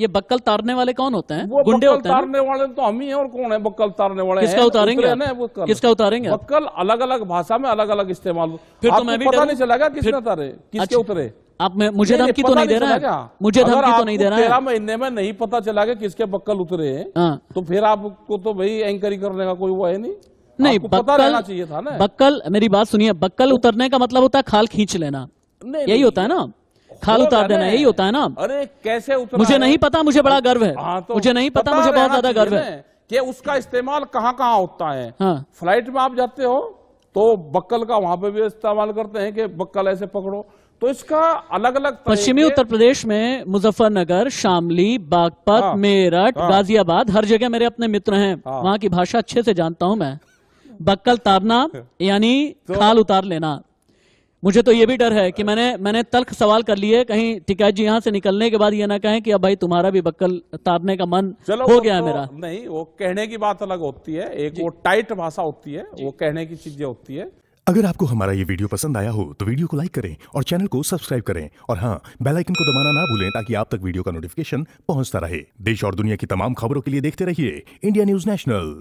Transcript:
ये बक्कल तारने वाले कौन होते हैं गुंडे होते हैं तारने वाले तो हम ही हैं और कौन है बक्कल तारने वाले किसका उतारेंगे किसका उतारेंगे बक्कल अलग अलग भाषा में अलग अलग इस्तेमाल फिर तो मैं भी पता नहीं चलेगा किसने उतारे किसके अच्छा, उतरे आप मैं मुझे धमकी तो नहीं दे रहा है मुझे धमकी तो नहीं दे रहा है तेरह महीने में नहीं पता चला कि किसके बक्कल उतरे हैं हाँ। तो फिर आपको तो भाई एंकरी करने का कोई वो है नहीं नहीं बक्कल रहना चाहिए था ना बक्कल मेरी बात सुनिए बक्कल उतरने का मतलब होता है खाल खींच लेना यही होता है ना खाल उतार देना यही होता है ना अरे कैसे उतरा मुझे नहीं पता मुझे बड़ा हाँ, गर्व है हाँ, तो मुझे नहीं पता मुझे बहुत ज्यादा गर्व है कि उसका इस्तेमाल कहाँ कहाँ होता है हाँ। फ्लाइट में आप जाते हो तो बक्कल का वहां पे भी इस्तेमाल करते हैं कि बक्कल ऐसे पकड़ो तो इसका अलग अलग पश्चिमी उत्तर प्रदेश में मुजफ्फरनगर शामली बागपत हाँ, मेरठ हाँ, गाजियाबाद हर जगह मेरे अपने मित्र हैं हाँ, वहां की भाषा अच्छे से जानता हूं मैं बक्कल तारना यानी तो, खाल उतार लेना मुझे तो ये भी डर है कि मैंने मैंने तल्ख सवाल कर लिए कहीं टिकायत जी यहाँ से निकलने के बाद ये ना कहें कि अब भाई तुम्हारा भी बक्कल तारने का मन हो गया तो मेरा नहीं वो कहने की बात अलग होती है एक वो टाइट भाषा होती है वो कहने की चीजें होती है अगर आपको हमारा ये वीडियो पसंद आया हो तो वीडियो को लाइक करें और चैनल को सब्सक्राइब करें और हाँ बेलाइकन को दबाना ना भूलें ताकि आप तक वीडियो का नोटिफिकेशन पहुंचता रहे देश और दुनिया की तमाम खबरों के लिए देखते रहिए इंडिया न्यूज नेशनल